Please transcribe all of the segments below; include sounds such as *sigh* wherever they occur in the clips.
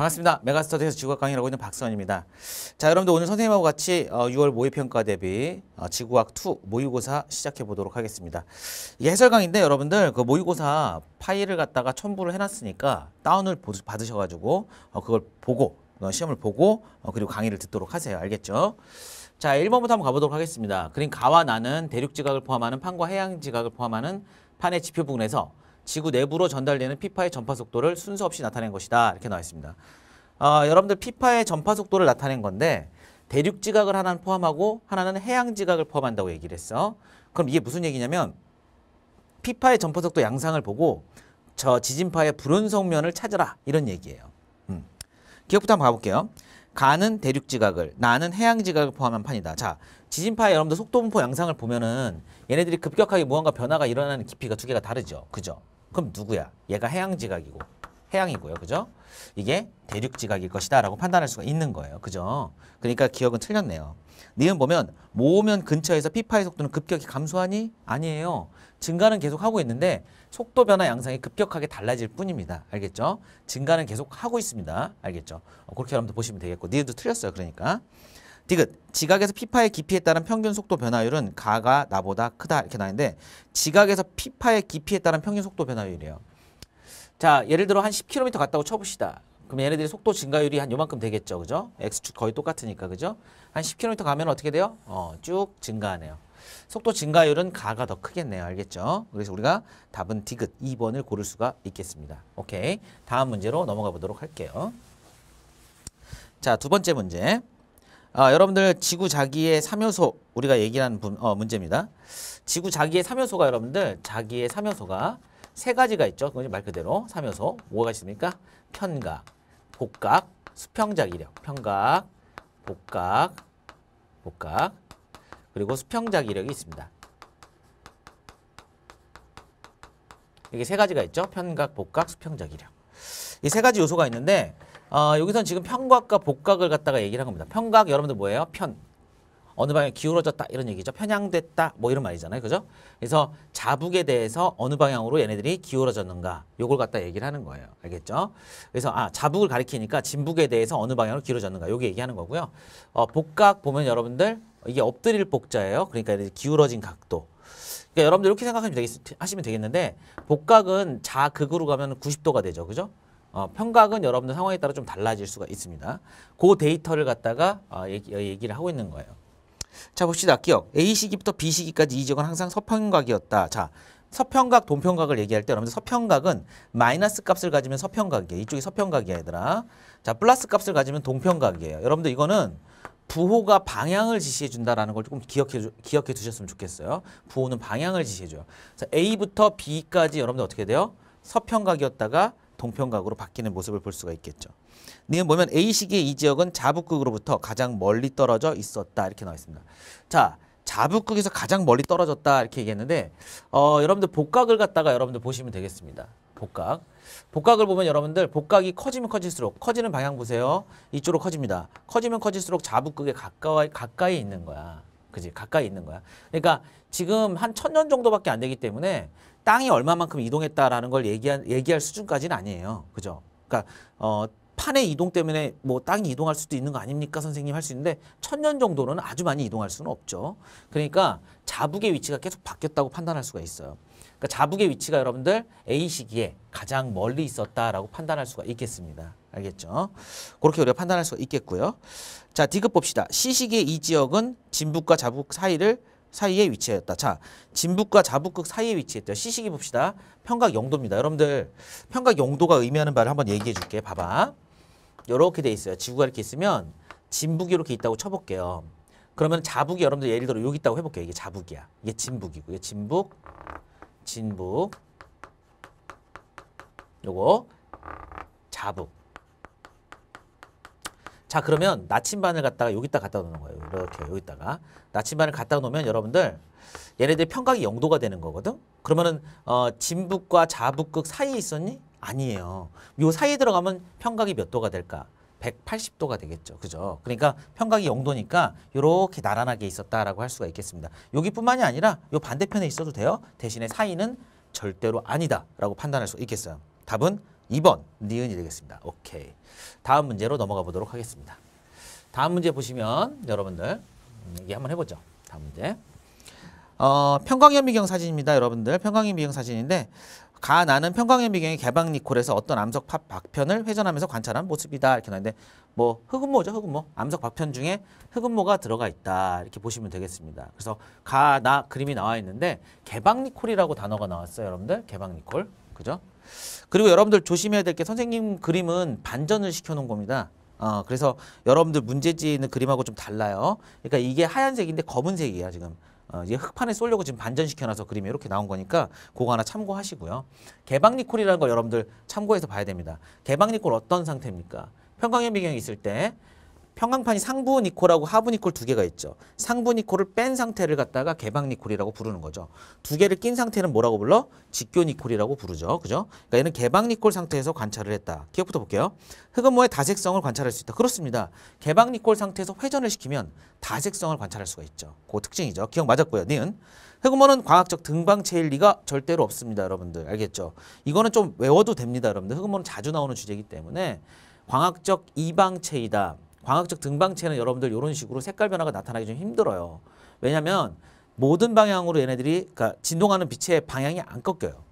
반갑습니다. 메가스터디에서 지구학 강의를 하고 있는 박선입니다. 자, 여러분들 오늘 선생님하고 같이 6월 어, 모의평가 대비 어, 지구학2 모의고사 시작해 보도록 하겠습니다. 이게 해설 강의인데 여러분들 그 모의고사 파일을 갖다가 첨부를 해놨으니까 다운을 받으셔가지고 어, 그걸 보고 시험을 보고 그리고 강의를 듣도록 하세요. 알겠죠? 자, 1번부터 한번 가보도록 하겠습니다. 그림 가와 나는 대륙지각을 포함하는 판과 해양지각을 포함하는 판의 지표 부분에서 지구 내부로 전달되는 피파의 전파 속도를 순서 없이 나타낸 것이다. 이렇게 나와 있습니다. 어, 여러분들 피파의 전파 속도를 나타낸 건데 대륙 지각을 하나는 포함하고 하나는 해양 지각을 포함한다고 얘기를 했어. 그럼 이게 무슨 얘기냐면 피파의 전파 속도 양상을 보고 저 지진파의 불운 성면을 찾으라 이런 얘기예요. 음. 기억부터 한번 가볼게요. 가는 대륙 지각을, 나는 해양 지각을 포함한 판이다. 자, 지진파의 여러분들 속도분포 양상을 보면은 얘네들이 급격하게 무언가 변화가 일어나는 깊이가 두 개가 다르죠. 그죠? 그럼 누구야? 얘가 해양지각이고 해양이고요. 그죠? 이게 대륙지각일 것이다 라고 판단할 수가 있는 거예요. 그죠? 그러니까 기억은 틀렸네요. 니은 보면 모으면 근처에서 피파의 속도는 급격히 감소하니? 아니에요. 증가는 계속 하고 있는데 속도 변화 양상이 급격하게 달라질 뿐입니다. 알겠죠? 증가는 계속 하고 있습니다. 알겠죠? 어, 그렇게 여러분들 보시면 되겠고 니은도 틀렸어요. 그러니까. 디귿 지각에서 피파의 깊이에 따른 평균 속도 변화율은 가가 나보다 크다 이렇게 나는데 지각에서 피파의 깊이에 따른 평균 속도 변화율이에요. 자 예를 들어 한 10km 갔다고 쳐봅시다. 그럼 얘네들이 속도 증가율이 한 요만큼 되겠죠. 그죠? x축 거의 똑같으니까. 그죠? 한 10km 가면 어떻게 돼요? 어, 쭉 증가하네요. 속도 증가율은 가가 더 크겠네요. 알겠죠? 그래서 우리가 답은 디귿 2번을 고를 수가 있겠습니다. 오케이. 다음 문제로 넘어가 보도록 할게요. 자, 두 번째 문제. 아, 여러분들 지구 자기의 3요소 우리가 얘기한 분, 어, 문제입니다. 지구 자기의 3요소가 여러분들 자기의 3요소가 세 가지가 있죠. 말 그대로 3요소. 뭐가 있습니까? 편각, 복각, 수평작 이력. 편각, 복각, 복각 그리고 수평작 이력이 있습니다. 이게 세 가지가 있죠. 편각, 복각, 수평작 이력. 이 세 가지 요소가 있는데 어, 여기서는 지금 편곽과 복각을 갖다가 얘기를 한 겁니다. 편곽 여러분들 뭐예요? 편. 어느 방향 기울어졌다 이런 얘기죠. 편향됐다 뭐 이런 말이잖아요. 그죠? 그래서 자북에 대해서 어느 방향으로 얘네들이 기울어졌는가 요걸 갖다 얘기를 하는 거예요. 알겠죠? 그래서 아 자북을 가리키니까 진북에 대해서 어느 방향으로 기울어졌는가 요게 얘기하는 거고요. 어, 복각 보면 여러분들 이게 엎드릴 복자예요. 그러니까 기울어진 각도. 그러니까 여러분들 이렇게 생각하시면 되겠, 는데 복각은 자극으로 가면 90도가 되죠. 그죠? 어, 평각은 여러분들 상황에 따라 좀 달라질 수가 있습니다. 그 데이터를 갖다가 어, 얘기, 어, 얘기를 하고 있는 거예요. 자 봅시다. 기억. A 시기부터 B 시기까지 이 지역은 항상 서평각이었다. 자 서평각, 동평각을 얘기할 때 여러분들 서평각은 마이너스 값을 가지면 서평각이에요. 이쪽이 서평각이야 얘들아. 자 플러스 값을 가지면 동평각이에요. 여러분들 이거는 부호가 방향을 지시해 준다라는 걸 조금 기억해, 기억해 두셨으면 좋겠어요. 부호는 방향을 지시해 줘요. 자, A부터 B까지 여러분들 어떻게 돼요? 서평각이었다가 동평각으로 바뀌는 모습을 볼 수가 있겠죠. 니은 보면 a 시의이 지역은 자북극으로부터 가장 멀리 떨어져 있었다 이렇게 나와 있습니다. 자, 자북극에서 가장 멀리 떨어졌다 이렇게 얘기했는데 어, 여러분들 복각을 갖다가 여러분들 보시면 되겠습니다. 복각. 복각을 보면 여러분들 복각이 커지면 커질수록 커지는 방향 보세요. 이쪽으로 커집니다. 커지면 커질수록 자북극에 가까이 가까이 있는 거야. 그지? 가까이 있는 거야. 그러니까 지금 한 천 년 정도밖에 안 되기 때문에 땅이 얼마만큼 이동했다라는 걸 얘기한, 얘기할 수준까지는 아니에요. 그죠? 그러니까 어, 판의 이동 때문에 뭐 땅이 이동할 수도 있는 거 아닙니까 선생님 할 수 있는데 천 년 정도는 아주 많이 이동할 수는 없죠. 그러니까 자북의 위치가 계속 바뀌었다고 판단할 수가 있어요. 그러니까 자북의 위치가 여러분들 A 시기에 가장 멀리 있었다라고 판단할 수가 있겠습니다. 알겠죠? 그렇게 우리가 판단할 수가 있겠고요. 자, 디귿 봅시다. C 시기의 이 지역은 진북과 자북 사이를 사이에 위치하였다 자, 진북과 자북극 사이에 위치했대 시식이 봅시다. 평각 영도입니다. 여러분들 평각 영도가 의미하는 바를 한번 얘기해 줄게. 봐봐. 이렇게 돼 있어요. 지구가 이렇게 있으면 진북이 이렇게 있다고 쳐볼게요. 그러면 자북이 여러분들 예를 들어 여기 있다고 해볼게요. 이게 자북이야. 이게 진북이고 이게 진북, 진북, 요거 자북. 자 그러면 나침반을 갖다가 여기다 갖다 놓는 거예요. 이렇게 여기다가 나침반을 갖다 놓으면 여러분들 얘네들 평각이 영도가 되는 거거든. 그러면은 어, 진북과 자북극 사이에 있었니? 아니에요. 요 사이에 들어가면 평각이 몇 도가 될까? 180도가 되겠죠. 그죠? 그러니까 평각이 영도니까 이렇게 나란하게 있었다라고 할 수가 있겠습니다. 여기뿐만이 아니라 요 반대편에 있어도 돼요. 대신에 사이는 절대로 아니다라고 판단할 수 있겠어요. 답은 2번 니은이 되겠습니다. 오케이. 다음 문제로 넘어가 보도록 하겠습니다. 다음 문제 보시면 여러분들 음, 얘기 한번 해보죠. 다음 문제. 어, 평광현 미경 사진입니다. 여러분들 평광현 미경 사진인데 가 나는 평광현 미경의 개방 니콜에서 어떤 암석 팝 박편을 회전하면서 관찰한 모습이다. 이렇게 나는데 뭐 흑은모죠. 흑은모. 암석 박편 중에 흑은모가 들어가 있다. 이렇게 보시면 되겠습니다. 그래서 가 나 그림이 나와 있는데 개방 니콜이라고 단어가 나왔어요. 여러분들 개방 니콜. 그죠? 그리고 여러분들 조심해야 될 게 선생님 그림은 반전을 시켜놓은 겁니다. 어, 그래서 여러분들 문제지 는 그림하고 좀 달라요. 그러니까 이게 하얀색인데 검은색이야 지금. 어, 이제 흑판에 쏠려고 지금 반전시켜놔서 그림이 이렇게 나온 거니까 그거 하나 참고하시고요. 개방리콜이라는 걸 여러분들 참고해서 봐야 됩니다. 개방리콜 어떤 상태입니까? 평강현 비경이 있을 때 평강판이 상부 니콜하고 하부 니콜 두 개가 있죠. 상부 니콜을 뺀 상태를 갖다가 개방 니콜이라고 부르는 거죠. 두 개를 낀 상태는 뭐라고 불러? 직교 니콜이라고 부르죠. 그죠? 그러니까 얘는 개방 니콜 상태에서 관찰을 했다. 기억부터 볼게요. 흑음모의 다색성을 관찰할 수 있다. 그렇습니다. 개방 니콜 상태에서 회전을 시키면 다색성을 관찰할 수가 있죠. 그 특징이죠. 기억 맞았고요. 니은. 흑음모는 광학적 등방체일 리가 절대로 없습니다. 여러분들 알겠죠? 이거는 좀 외워도 됩니다. 여러분들 흑음모는 자주 나오는 주제이기 때문에 광학적 이방체이다. 광학적 등방체는 여러분들 이런 식으로 색깔 변화가 나타나기 좀 힘들어요. 왜냐하면 모든 방향으로 얘네들이 그러니까 진동하는 빛의 방향이 안 꺾여요.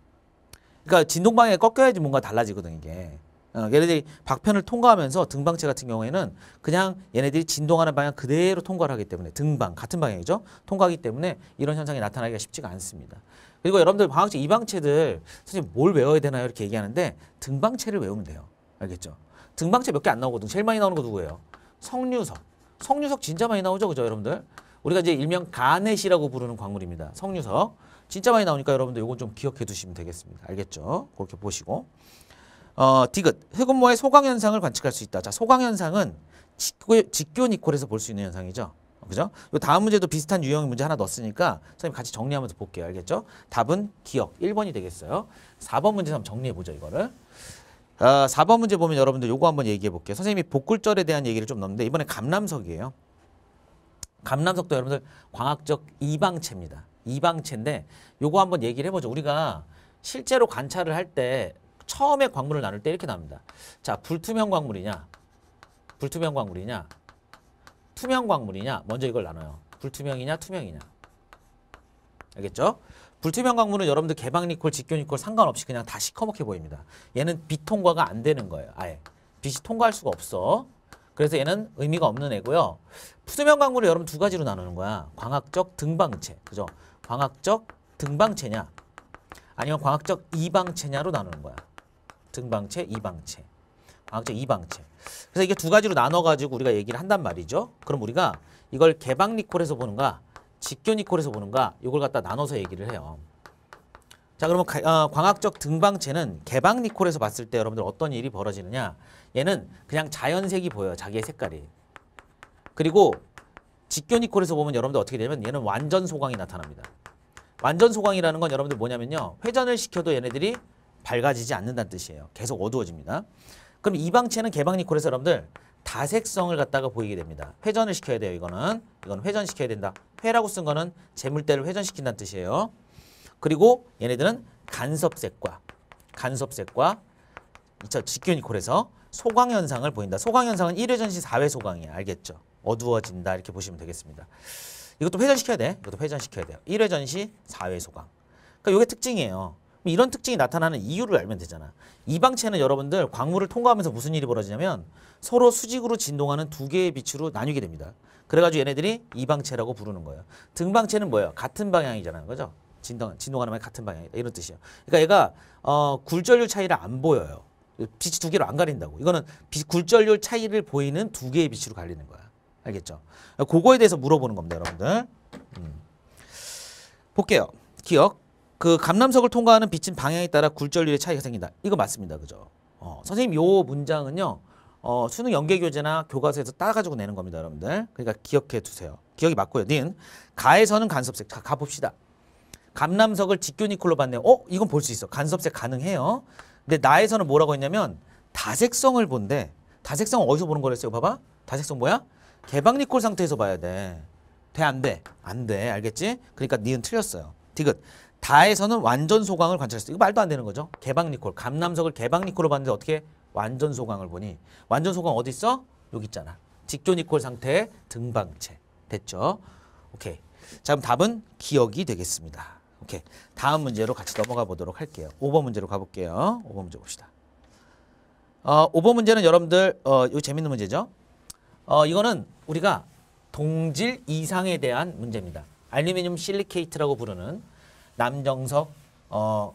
그러니까 진동 방향이 꺾여야지 뭔가 달라지거든 이게. 어, 얘네들이 박편을 통과하면서 등방체 같은 경우에는 그냥 얘네들이 진동하는 방향 그대로 통과를 하기 때문에 등방 같은 방향이죠. 통과하기 때문에 이런 현상이 나타나기가 쉽지가 않습니다. 그리고 여러분들 광학적 이방체들 선생님 뭘 외워야 되나요? 이렇게 얘기하는데 등방체를 외우면 돼요. 알겠죠? 등방체 몇 개 안 나오거든. 제일 많이 나오는 거 누구예요? 석류석. 석류석 진짜 많이 나오죠. 그죠 여러분들? 우리가 이제 일명 가넷이라고 부르는 광물입니다. 석류석. 진짜 많이 나오니까 여러분들 이건 좀 기억해 두시면 되겠습니다. 알겠죠? 그렇게 보시고. 어, 디귿. 흑음모의 소광현상을 관측할 수 있다. 자, 소광현상은 직교, 직교 니콜에서 볼 수 있는 현상이죠. 그죠? 요 다음 문제도 비슷한 유형의 문제 하나 넣었으니까 선생님 같이 정리하면서 볼게요. 알겠죠? 답은 기억 1번이 되겠어요. 4번 문제 한번 정리해보죠, 이거를. 어, 아, 4번 문제 보면 여러분들 요거 한번 얘기해 볼게요. 선생님이 복굴절에 대한 얘기를 좀 넣는데 이번에 감람석이에요. 감람석도 여러분들 광학적 이방체입니다. 이방체인데 요거 한번 얘기를 해보죠. 우리가 실제로 관찰을 할 때 처음에 광물을 나눌 때 이렇게 나옵니다. 자, 불투명 광물이냐, 불투명 광물이냐, 투명 광물이냐, 먼저 이걸 나눠요. 불투명이냐, 투명이냐. 알겠죠? 불투명 광물은 여러분들 개방 니콜 직교 니콜 상관없이 그냥 다 시커멓게 보입니다. 얘는 빛 통과가 안 되는 거예요. 아예. 빛이 통과할 수가 없어. 그래서 얘는 의미가 없는 애고요. 투명 광물을 여러분 두 가지로 나누는 거야. 광학적 등방체. 그죠? 광학적 등방체냐 아니면 광학적 이방체냐로 나누는 거야. 등방체, 이방체. 광학적 이방체. 그래서 이게 두 가지로 나눠 가지고 우리가 얘기를 한단 말이죠. 그럼 우리가 이걸 개방 리콜에서 보는가 직견 이콜에서 보는가 이걸 갖다 나눠서 얘기를 해요. 자 그러면 가, 어, 광학적 등방체는 개방 니콜에서 봤을 때 여러분들 어떤 일이 벌어지느냐 얘는 그냥 자연색이 보여요 자기의 색깔이 그리고 직교 니콜에서 보면 여러분들 어떻게 되냐면 얘는 완전 소광이 나타납니다 완전 소광이라는 건 여러분들 뭐냐면요 회전을 시켜도 얘네들이 밝아지지 않는다는 뜻이에요 계속 어두워집니다 그럼 이방체는 개방 니콜에서 여러분들 다색성을 갖다가 보이게 됩니다. 회전을 시켜야 돼요. 이거는 이건 회전시켜야 된다. 회라고 쓴 거는 재물대를 회전시킨다는 뜻이에요. 그리고 얘네들은 간섭색과 간섭색과 저 직균이콜에서 소광현상을 보인다. 소광현상은 1회전 시 4회 소광이야. 알겠죠? 어두워진다 이렇게 보시면 되겠습니다. 이것도 회전시켜야 돼. 이것도 회전시켜야 돼요. 1회전 시 4회 소광. 그러니까 이게 특징이에요. 뭐 이런 특징이 나타나는 이유를 알면 되잖아. 이방체는 여러분들 광물을 통과하면서 무슨 일이 벌어지냐면 서로 수직으로 진동하는 두 개의 빛으로 나뉘게 됩니다. 그래가지고 얘네들이 이방체라고 부르는 거예요. 등방체는 뭐예요? 같은 방향이잖아요. 그죠? 진동, 진동하는 말 같은 방향 이런 뜻이에요. 그러니까 얘가 어, 굴절률 차이를 안 보여요. 빛이 두 개로 안 가린다고. 이거는 빛, 굴절률 차이를 보이는 두 개의 빛으로 갈리는 거야. 알겠죠? 그러니까 그거에 대해서 물어보는 겁니다, 여러분들. 음. 볼게요. 기억. 그 감람석을 통과하는 빛은 방향에 따라 굴절률의 차이가 생긴다. 이거 맞습니다. 그죠? 어, 선생님 요 문장은요. 어, 수능 연계 교재나 교과서에서 따가지고 내는 겁니다, 여러분들. 그러니까 기억해 두세요. 기억이 맞고요. 닌 가에서는 간섭색. 자, 가 봅시다. 감람석을 직교니콜로 봤네요. 어, 이건 볼 수 있어. 간섭색 가능해요. 근데 나에서는 뭐라고 했냐면 다색성을 본데 다색성 어디서 보는 거랬어요? 봐봐. 다색성 뭐야? 개방 니콜 상태에서 봐야 돼. 돼 안 돼? 안 돼. 알겠지? 그러니까 니은 틀렸어요. 디귿. 다에서는 완전 소광을 관찰했어요. 이거 말도 안 되는 거죠. 개방 니콜, 감남석을 개방 니콜로 봤는데 어떻게 완전 소광을 보니 완전 소광 어디 있어? 여기 있잖아. 직조 니콜 상태의 등방체. 됐죠? 오케이. 자, 그럼 답은 기억이 되겠습니다. 오케이. 다음 문제로 같이 넘어가 보도록 할게요. 5번 문제로 가볼게요. 5번 문제 봅시다. 어, 5번 문제는 여러분들 어, 이거 재밌는 문제죠. 어, 이거는 우리가 동질 이상에 대한 문제입니다. 알루미늄 실리케이트라고 부르는 남정석, 어,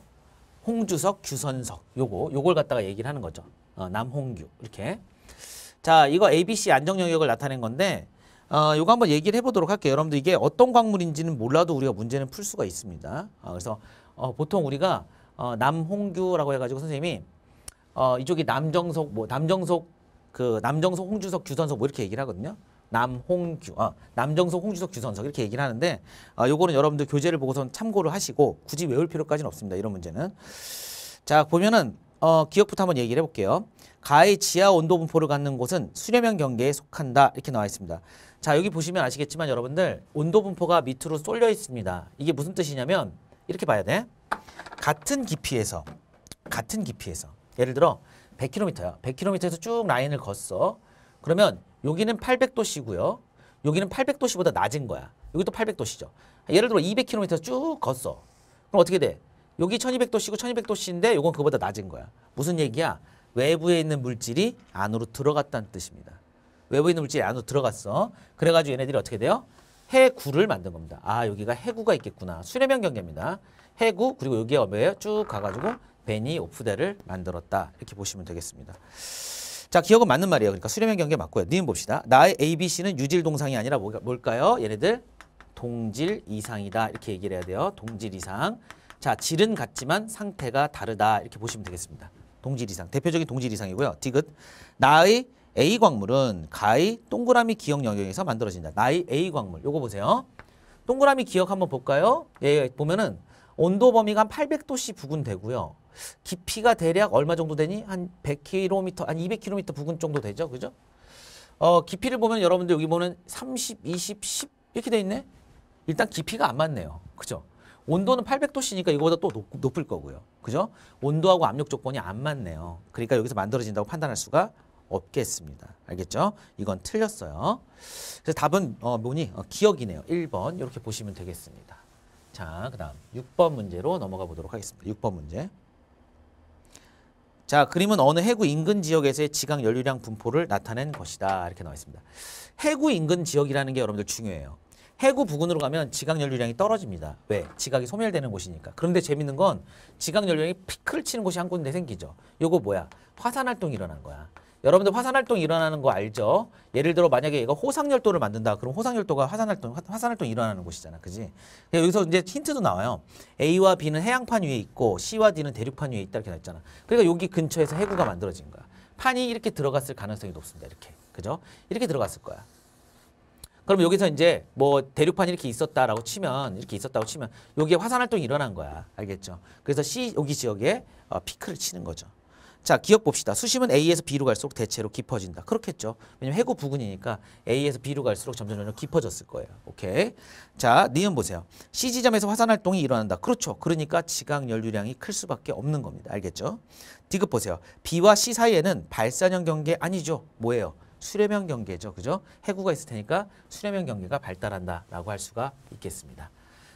홍주석, 규선석 요거 요걸 갖다가 얘기를 하는 거죠. 어, 남홍규 이렇게. 자 이거 ABC 안정 영역을 나타낸 건데 어, 요거 한번 얘기를 해보도록 할게요. 여러분들 이게 어떤 광물인지는 몰라도 우리가 문제는 풀 수가 있습니다. 어, 그래서 어, 보통 우리가 어, 남홍규라고 해가지고 선생님이 어, 이쪽이 남정석 뭐 남정석 그 남정석, 홍주석, 규선석 뭐 이렇게 얘기를 하거든요. 남홍규, 아, 남정석, 홍주석, 규선석 이렇게 얘기를 하는데 아, 요거는 여러분들 교재를 보고선 참고를 하시고 굳이 외울 필요까지는 없습니다. 이런 문제는. 자 보면은 어, 기억부터 한번 얘기를 해볼게요. 가의 지하 온도 분포를 갖는 곳은 수렴형 경계에 속한다 이렇게 나와 있습니다. 자 여기 보시면 아시겠지만 여러분들 온도 분포가 밑으로 쏠려 있습니다. 이게 무슨 뜻이냐면 이렇게 봐야 돼. 같은 깊이에서 같은 깊이에서 예를 들어 100km야. 100km에서 쭉 라인을 걷어. 그러면 여기는 800도씨고요. 여기는 800도씨보다 낮은 거야. 여기도 800도씨죠. 예를 들어 200km에서 쭉 걷어. 그럼 어떻게 돼? 여기 1200도씨고 1200도씨인데 이건 그보다 거 낮은 거야. 무슨 얘기야? 외부에 있는 물질이 안으로 들어갔다는 뜻입니다. 외부에 있는 물질이 안으로 들어갔어. 그래가지고 얘네들이 어떻게 돼요? 해구를 만든 겁니다. 아 여기가 해구가 있겠구나. 수렴형 경계입니다. 해구 그리고 여기에 어요쭉 가가지고 베니 오프대를 만들었다. 이렇게 보시면 되겠습니다. 자, 기억은 맞는 말이에요. 그러니까 수렴형 경계 맞고요. 니은 봅시다. 나의 A, B, C는 유질 동상이 아니라 뭘까요? 얘네들 동질 이상이다. 이렇게 얘기를 해야 돼요. 동질 이상. 자, 질은 같지만 상태가 다르다. 이렇게 보시면 되겠습니다. 동질 이상. 대표적인 동질 이상이고요. 디귿. 나의 A 광물은 가의 동그라미 기억 영역에서 만들어진다. 나의 A 광물. 요거 보세요. 동그라미 기억 한번 볼까요? 예, 예 보면은 온도 범위가 한 800도씨 부근 되고요. 깊이가 대략 얼마 정도 되니? 한 100km, 한 200km 부근 정도 되죠. 그죠? 어, 깊이를 보면 여러분들 여기 보면 30, 20, 10 이렇게 돼 있네. 일단 깊이가 안 맞네요. 그죠? 온도는 800도씨니까 이거보다 또 높, 을 거고요. 그죠? 온도하고 압력 조건이 안 맞네요. 그러니까 여기서 만들어진다고 판단할 수가 없겠습니다. 알겠죠? 이건 틀렸어요. 그래서 답은 어, 뭐니? 어, 기억이네요. 1번 이렇게 보시면 되겠습니다. 자, 그 다음 6번 문제로 넘어가 보도록 하겠습니다. 6번 문제. 자, 그림은 어느 해구 인근 지역에서의 지각 연류량 분포를 나타낸 것이다. 이렇게 나와 있습니다. 해구 인근 지역이라는 게 여러분들 중요해요. 해구 부근으로 가면 지각 연료량이 떨어집니다. 왜? 지각이 소멸되는 곳이니까. 그런데 재밌는 건 지각 연료량이 피크를 치는 곳이 한 군데 생기죠. 요거 뭐야? 화산 활동이 일어난 거야. 여러분들 화산 활동 일어나는 거 알죠? 예를 들어 만약에 얘가 호상열도를 만든다. 그럼 호상열도가 화산 활동 화산 활동 일어나는 곳이잖아. 그지 여기서 이제 힌트도 나와요. A와 B는 해양판 위에 있고 C와 D는 대륙판 위에 있다 이렇게 나 있잖아. 그러니까 여기 근처에서 해구가 만들어진 거야. 판이 이렇게 들어갔을 가능성이 높습니다. 이렇게. 그죠? 이렇게 들어갔을 거야. 그럼 여기서 이제 뭐 대륙판이 이렇게 있었다라고 치면 이렇게 있었다고 치면 여기에 화산 활동이 일어난 거야. 알겠죠? 그래서 C 여기 지역에 피크를 어, 치는 거죠. 자 기억 봅시다. 수심은 A에서 B로 갈수록 대체로 깊어진다. 그렇겠죠. 왜냐면 해구 부근이니까 A에서 B로 갈수록 점점 점점 깊어졌을 거예요. 오케이. 자 니은 보세요. C 지점에서 화산 활동이 일어난다. 그렇죠. 그러니까 지각 연류량이 클 수밖에 없는 겁니다. 알겠죠? 디귿 보세요. B와 C 사이에는 발산형 경계 아니죠. 뭐예요? 수렴형 경계죠. 그죠? 해구가 있을 테니까 수렴형 경계가 발달한다라고 할 수가 있겠습니다.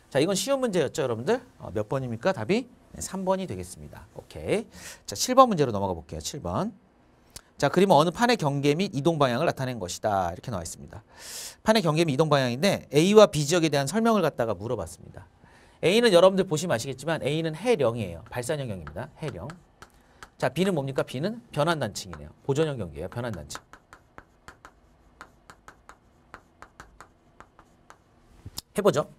자, 이건 쉬운 문제였죠, 여러분들? 어, 몇 번입니까? 답이 3번이 되겠습니다. 오케이. 자, 7번 문제로 넘어가 볼게요. 7번. 자, 그림은 어느 판의 경계 및 이동 방향을 나타낸 것이다. 이렇게 나와 있습니다. 판의 경계 및 이동 방향인데 A와 B 지역에 대한 설명을 갖다가 물어봤습니다. A는 여러분들 보시면 아시겠지만 A는 해령이에요. 발산 영역입니다. 해령. 자, B는 뭡니까? B는 변환 단층이네요. 보존 형경계예요 변환 단층. 해보죠.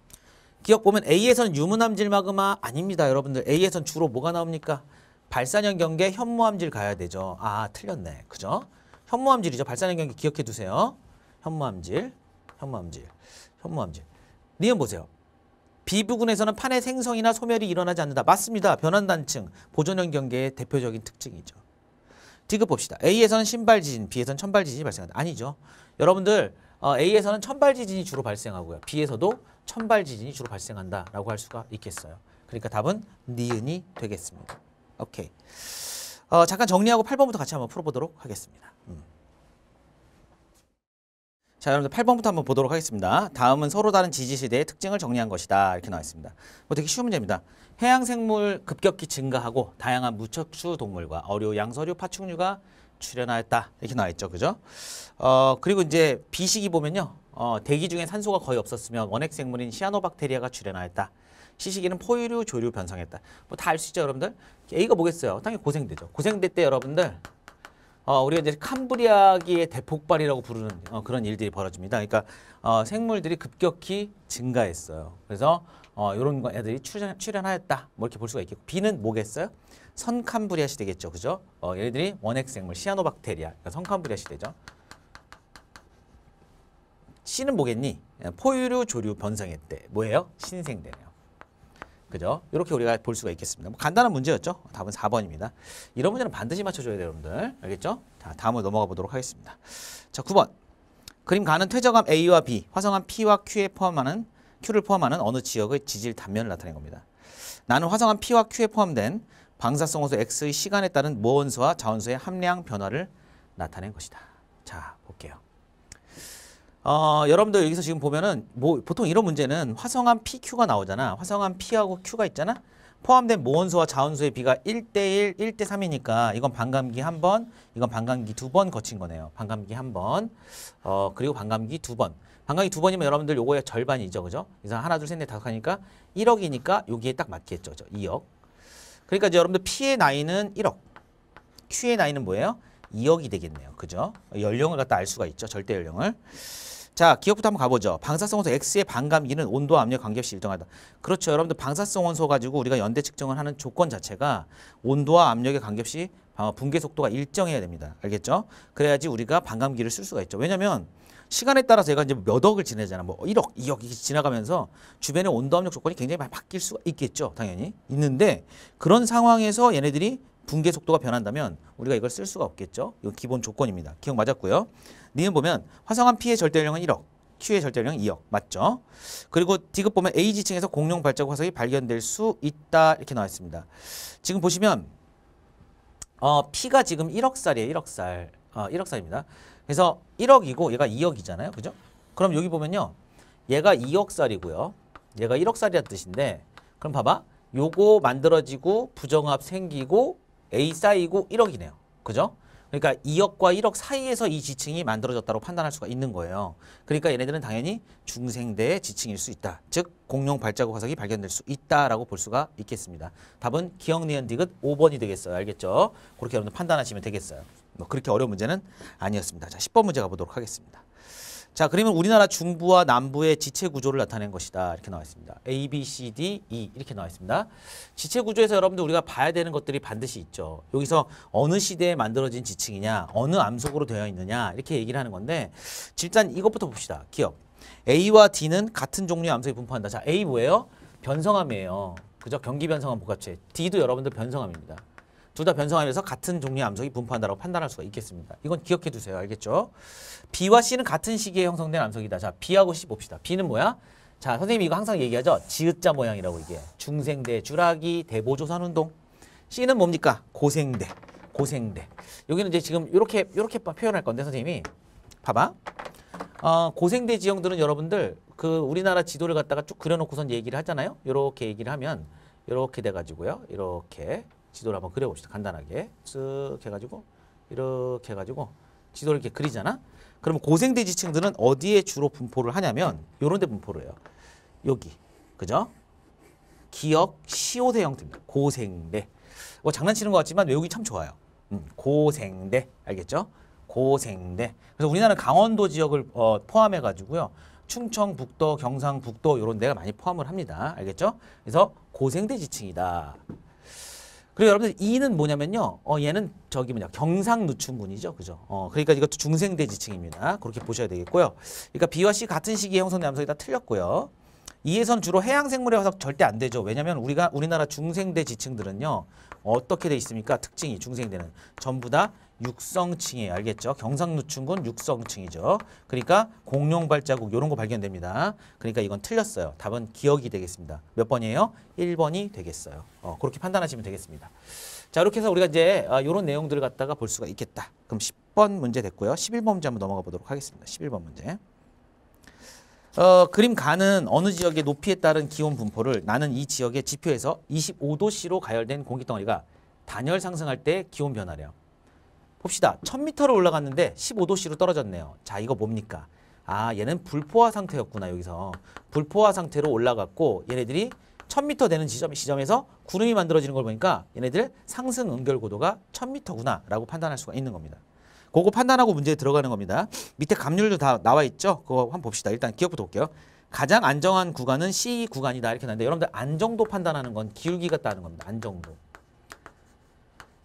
기억 보면 A에서는 유무함질 마그마 아닙니다. 여러분들 A에서는 주로 뭐가 나옵니까? 발산형 경계 현무암질 가야 되죠. 아 틀렸네. 그죠? 현무암질이죠. 발산형 경계 기억해 두세요. 현무암질, 현무암질, 현무암질. 니은 보세요. B 부근에서는 판의 생성이나 소멸이 일어나지 않는다. 맞습니다. 변환단층, 보존형 경계의 대표적인 특징이죠. 디귿 봅시다. A에서는 신발 지진, B에서는 천발 지진이 발생한다. 아니죠. 여러분들 어, A에서는 천발 지진이 주로 발생하고요. B에서도 천발 지진이 주로 발생한다라고 할 수가 있겠어요. 그러니까 답은 니은이 되겠습니다. 오케이. 어, 잠깐 정리하고 8번부터 같이 한번 풀어보도록 하겠습니다. 음. 자, 여러분들 8번부터 한번 보도록 하겠습니다. 다음은 서로 다른 지지시대의 특징을 정리한 것이다. 이렇게 나와 있습니다. 뭐 되게 쉬운 문제입니다. 해양 생물 급격히 증가하고 다양한 무척추 동물과 어류, 양서류, 파충류가 출현하였다 이렇게 나와 있죠, 그죠? 어 그리고 이제 비식이 보면요, 어, 대기 중에 산소가 거의 없었으며 원핵 생물인 시아노박테리아가 출현하였다. 시식이는 포유류, 조류 변성했다. 뭐 다 알 수 있죠, 여러분들? A가 뭐겠어요? 당연히 고생되죠 고생대 때 여러분들 어, 우리가 이제 캄브리아기의 대폭발이라고 부르는 어, 그런 일들이 벌어집니다. 그러니까 어, 생물들이 급격히 증가했어요. 그래서 어, 요런 애들이 출현, 출현하였다. 뭐 이렇게 볼 수가 있겠고 B는 뭐겠어요? 선캄브리아 시되겠죠 그죠? 어, 예를 들이 원핵 생물 시아노박테리아. 그러니까 선캄브리아 시되죠 씨는 뭐겠니? 예, 포유류 조류 변성의 때. 뭐예요? 신생대네요. 그죠? 이렇게 우리가 볼 수가 있겠습니다. 뭐 간단한 문제였죠? 답은 4번입니다. 이런 문제는 반드시 맞춰줘야 돼요, 여러분들. 알겠죠? 자, 다음으로 넘어가 보도록 하겠습니다. 자, 9번. 그림 가는 퇴적암 A와 B, 화성암 P와 Q에 포함하는 Q를 포함하는 어느 지역의 지질 단면을 나타낸 겁니다. 나는 화성암 P와 Q에 포함된 방사성 호소 X의 시간에 따른 모원수와자원수의 함량 변화를 나타낸 것이다. 자, 볼게요. 어, 여러분들 여기서 지금 보면은 뭐 보통 이런 문제는 화성암 PQ가 나오잖아. 화성암 P하고 Q가 있잖아. 포함된 모원수와자원수의 비가 1대1, 1대3이니까 이건 반감기 한 번, 이건 반감기 두 번 거친 거네요. 반감기 한 번, 어, 그리고 반감기 두 번. 반감기 두 번이면 여러분들 요거의 절반이죠. 그죠? 이래서 하나, 둘, 셋, 넷, 다섯 하니까 1억이니까 여기에 딱 맞겠죠. 2억. 그러니까 이제 여러분들 P의 나이는 1억, Q의 나이는 뭐예요? 2억이 되겠네요. 그죠? 연령을 갖다 알 수가 있죠. 절대 연령을. 자, 기억부터 한번 가보죠. 방사성 원소 X의 반감 2는 온도와 압력 관계없이 일정하다. 그렇죠. 여러분들 방사성 원소 가지고 우리가 연대 측정을 하는 조건 자체가 온도와 압력에 관계없이 어, 붕괴 속도가 일정해야 됩니다. 알겠죠? 그래야지 우리가 반감기를 쓸 수가 있죠. 왜냐면 하 시간에 따라서 얘가 이제 몇 억을 지내잖아. 뭐 1억, 2억 이렇게 지나가면서 주변의 온도압력 조건이 굉장히 많이 바뀔 수가 있겠죠. 당연히. 있는데 그런 상황에서 얘네들이 붕괴 속도가 변한다면 우리가 이걸 쓸 수가 없겠죠. 이건 기본 조건입니다. 기억 맞았고요. 니은 보면 화성암 P의 절대량은 1억, Q의 절대량은 2억. 맞죠? 그리고 디귿 보면 A 지층에서 공룡 발자국 화석이 발견될 수 있다. 이렇게 나와 있습니다. 지금 보시면 어, P가 지금 1억살이에요. 1억살. 어, 1억살입니다. 그래서 1억이고 얘가 2억이잖아요. 그죠? 그럼 여기 보면요. 얘가 2억살이고요. 얘가 1억살이란 뜻인데 그럼 봐봐. 요거 만들어지고 부정합 생기고 A 쌓이고 1억이네요. 그죠? 그러니까 2억과 1억 사이에서 이 지층이 만들어졌다고 판단할 수가 있는 거예요. 그러니까 얘네들은 당연히 중생대의 지층일 수 있다. 즉 공룡 발자국 화석이 발견될 수 있다라고 볼 수가 있겠습니다. 답은 기억 니언 디귿 5번이 되겠어요. 알겠죠? 그렇게 여러분들 판단하시면 되겠어요. 뭐 그렇게 어려운 문제는 아니었습니다. 자, 10번 문제 가보도록 하겠습니다. 자, 그러면 우리나라 중부와 남부의 지체 구조를 나타낸 것이다. 이렇게 나와 있습니다. A, B, C, D, E 이렇게 나와 있습니다. 지체 구조에서 여러분들 우리가 봐야 되는 것들이 반드시 있죠. 여기서 어느 시대에 만들어진 지층이냐, 어느 암석으로 되어 있느냐 이렇게 얘기를 하는 건데 일단 이것부터 봅시다. 기억. A와 D는 같은 종류의 암석이 분포한다. 자, A 뭐예요? 변성암이에요. 그죠? 경기 변성암 복합체. D도 여러분들 변성암입니다. 둘다 변성하면서 같은 종류의 암석이 분포한다고 판단할 수가 있겠습니다. 이건 기억해 두세요. 알겠죠? B와 C는 같은 시기에 형성된 암석이다. 자, B하고 C 봅시다. B는 뭐야? 자, 선생님이 이거 항상 얘기하죠? 지읒자 모양이라고 이게 중생대, 주라기, 대보조선운동 C는 뭡니까? 고생대, 고생대. 여기는 이제 지금 이렇게 이렇게 표현할 건데 선생님이 봐봐. 어, 고생대 지형들은 여러분들 그 우리나라 지도를 갖다가 쭉 그려놓고선 얘기를 하잖아요. 이렇게 얘기를 하면 이렇게 돼가지고요. 이렇게 지도를 한번 그려봅시다. 간단하게. 쓱 해가지고 이렇게 해가지고 지도를 이렇게 그리잖아. 그러면 고생대지층들은 어디에 주로 분포를 하냐면 요런 데 분포를 해요. 여기. 그죠? 기억 시오대 형태입니다. 고생대. 뭐 장난치는 것 같지만 외우기 참 좋아요. 음, 고생대. 알겠죠? 고생대. 그래서 우리나라 는 강원도 지역을 어, 포함해 가지고요. 충청북도, 경상북도 요런 데가 많이 포함을 합니다. 알겠죠? 그래서 고생대 지층이다. 그리고 여러분들 이는 뭐냐면요. 어, 얘는 저기 뭐냐 경상누춘군이죠. 그죠? 어, 그러니까 이것도 중생대지층입니다. 그렇게 보셔야 되겠고요. 그러니까 B와 C 같은 시기에 형성된 함수가 다 틀렸고요. 이에선 주로 해양 생물에 화석 절대 안 되죠. 왜냐하면 우리가 우리나라 중생대 지층들은요 어떻게 돼 있습니까? 특징이 중생대는 전부 다 육성층이에요. 알겠죠? 경상노충군 육성층이죠. 그러니까 공룡 발자국 이런 거 발견됩니다. 그러니까 이건 틀렸어요. 답은 기억이 되겠습니다. 몇 번이에요? 1번이 되겠어요. 어, 그렇게 판단하시면 되겠습니다. 자 이렇게 해서 우리가 이제 이런 아, 내용들을 갖다가 볼 수가 있겠다. 그럼 10번 문제 됐고요. 11번 문제 한번 넘어가 보도록 하겠습니다. 11번 문제. 어, 그림 가는 어느 지역의 높이에 따른 기온 분포를 나는 이 지역의 지표에서 25도씨로 가열된 공기 덩어리가 단열 상승할 때 기온 변화래요. 봅시다. 1000m로 올라갔는데 15도씨로 떨어졌네요. 자, 이거 뭡니까? 아, 얘는 불포화 상태였구나, 여기서. 불포화 상태로 올라갔고 얘네들이 1000m 되는 지점, 시점에서 구름이 만들어지는 걸 보니까 얘네들 상승 응결 고도가 1000m구나라고 판단할 수가 있는 겁니다. 그거 판단하고 문제에 들어가는 겁니다. 밑에 감률도 다 나와 있죠. 그거 한번 봅시다. 일단 기억부터 볼게요. 가장 안정한 구간은 C 구간이다 이렇게 나는데 여러분들 안정도 판단하는 건 기울기 같다는 겁니다. 안정도.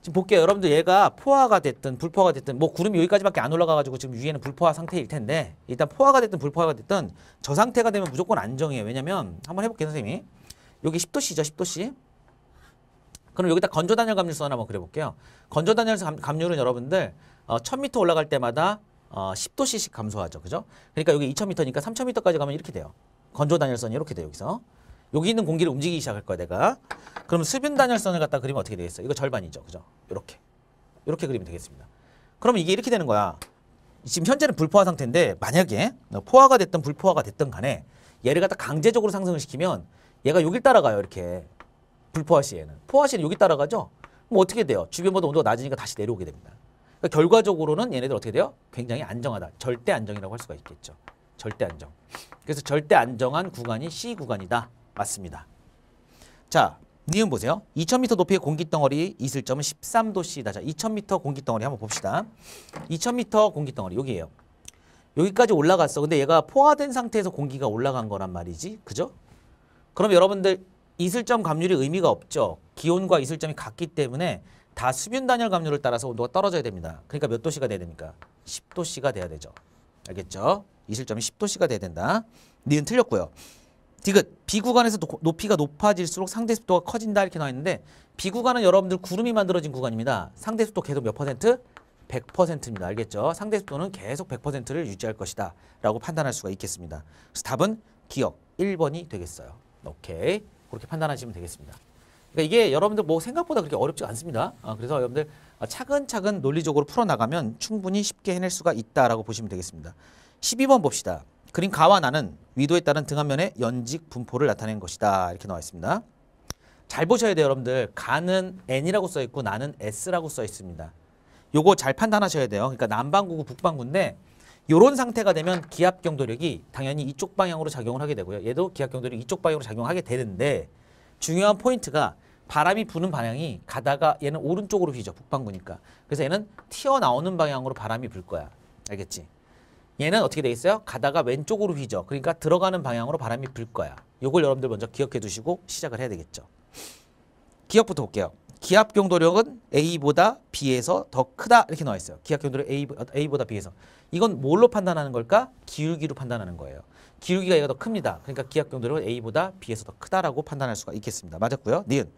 지금 볼게요. 여러분들 얘가 포화가 됐든 불포화가 됐든 뭐 구름이 여기까지밖에 안 올라가가지고 지금 위에는 불포화 상태일 텐데 일단 포화가 됐든 불포화가 됐든 저 상태가 되면 무조건 안정이에요. 왜냐면 한번 해볼게요. 선생님이. 여기 10도씨죠. 10도씨. 그럼 여기다 건조 단열 감률선 한번 그려볼게요. 건조 단열 감률은 여러분들 어, 1000m 올라갈 때마다 어, 10도씨씩 감소하죠. 그죠? 그러니까 여기 2000m니까 3000m까지 가면 이렇게 돼요. 건조 단열선이 이렇게 돼요. 여기서. 여기 있는 공기를 움직이기 시작할 거야 내가. 그럼 수변 단열선을 갖다 그리면 어떻게 되겠어요? 이거 절반이죠. 그죠? 이렇게. 이렇게 그리면 되겠습니다. 그럼 이게 이렇게 되는 거야. 지금 현재는 불포화 상태인데 만약에 포화가 됐든 불포화가 됐든 간에 얘를 갖다 강제적으로 상승을 시키면 얘가 여길 따라가요. 이렇게. 불포화 시에는. 포화 시는 여기 따라가죠. 뭐 어떻게 돼요? 주변보다 온도가 낮으니까 다시 내려오게 됩니다. 그러니까 결과적으로는 얘네들 어떻게 돼요? 굉장히 안정하다. 절대 안정이라고 할 수가 있겠죠. 절대 안정. 그래서 절대 안정한 구간이 C 구간이다. 맞습니다. 자, 니은 보세요. 2000m 높이의 공기 덩어리 있을 점은 13도씨다. 자, 2000m 공기 덩어리 한번 봅시다. 2000m 공기 덩어리 여기에요. 여기까지 올라갔어. 근데 얘가 포화된 상태에서 공기가 올라간 거란 말이지. 그죠? 그럼 여러분들 이슬점 감률이 의미가 없죠. 기온과 이슬점이 같기 때문에 다수면 단열 감률을 따라서 온도가 떨어져야 됩니다. 그러니까 몇 도씨가 돼야 됩니까? 10도씨가 돼야 되죠. 알겠죠? 이슬점이 10도씨가 돼야 된다. 니은 틀렸고요. 디귿 비구간에서 높이가 높아질수록 상대 습도가 커진다 이렇게 나와 있는데 비구간은 여러분들 구름이 만들어진 구간입니다. 상대 습도 계속 몇 퍼센트? 100%입니다. 알겠죠? 상대 습도는 계속 100%를 유지할 것이다 라고 판단할 수가 있겠습니다. 그래서 답은 기억 1번이 되겠어요. 오케이. 그렇게 판단하시면 되겠습니다. 그러니까 이게 여러분들 뭐 생각보다 그렇게 어렵지 않습니다. 아, 그래서 여러분들 차근차근 논리적으로 풀어나가면 충분히 쉽게 해낼 수가 있다라고 보시면 되겠습니다. 12번 봅시다. 그림 가와 나는 위도에 따른 등하면의 연직 분포를 나타낸 것이다. 이렇게 나와 있습니다. 잘 보셔야 돼요, 여러분들. 가는 N이라고 써 있고 나는 S라고 써 있습니다. 요거 잘 판단하셔야 돼요. 그러니까 남반구고 북반구인데 이런 상태가 되면 기압 경도력이 당연히 이쪽 방향으로 작용을 하게 되고요. 얘도 기압 경도력이 이쪽 방향으로 작용하게 되는데 중요한 포인트가 바람이 부는 방향이 가다가 얘는 오른쪽으로 휘죠. 북반구니까. 그래서 얘는 튀어나오는 방향으로 바람이 불 거야. 알겠지? 얘는 어떻게 돼 있어요? 가다가 왼쪽으로 휘죠. 그러니까 들어가는 방향으로 바람이 불 거야. 요걸 여러분들 먼저 기억해 두시고 시작을 해야 되겠죠. 기억부터 볼게요. 기압 경도력은 A보다 B에서 더 크다 이렇게 나와 있어요. 기압 경도력 A, A보다 B에서. 이건 뭘로 판단하는 걸까? 기울기로 판단하는 거예요. 기울기가 얘가 더 큽니다. 그러니까 기압 경도력은 A보다 B에서 더 크다라고 판단할 수가 있겠습니다. 맞았고요. 니은.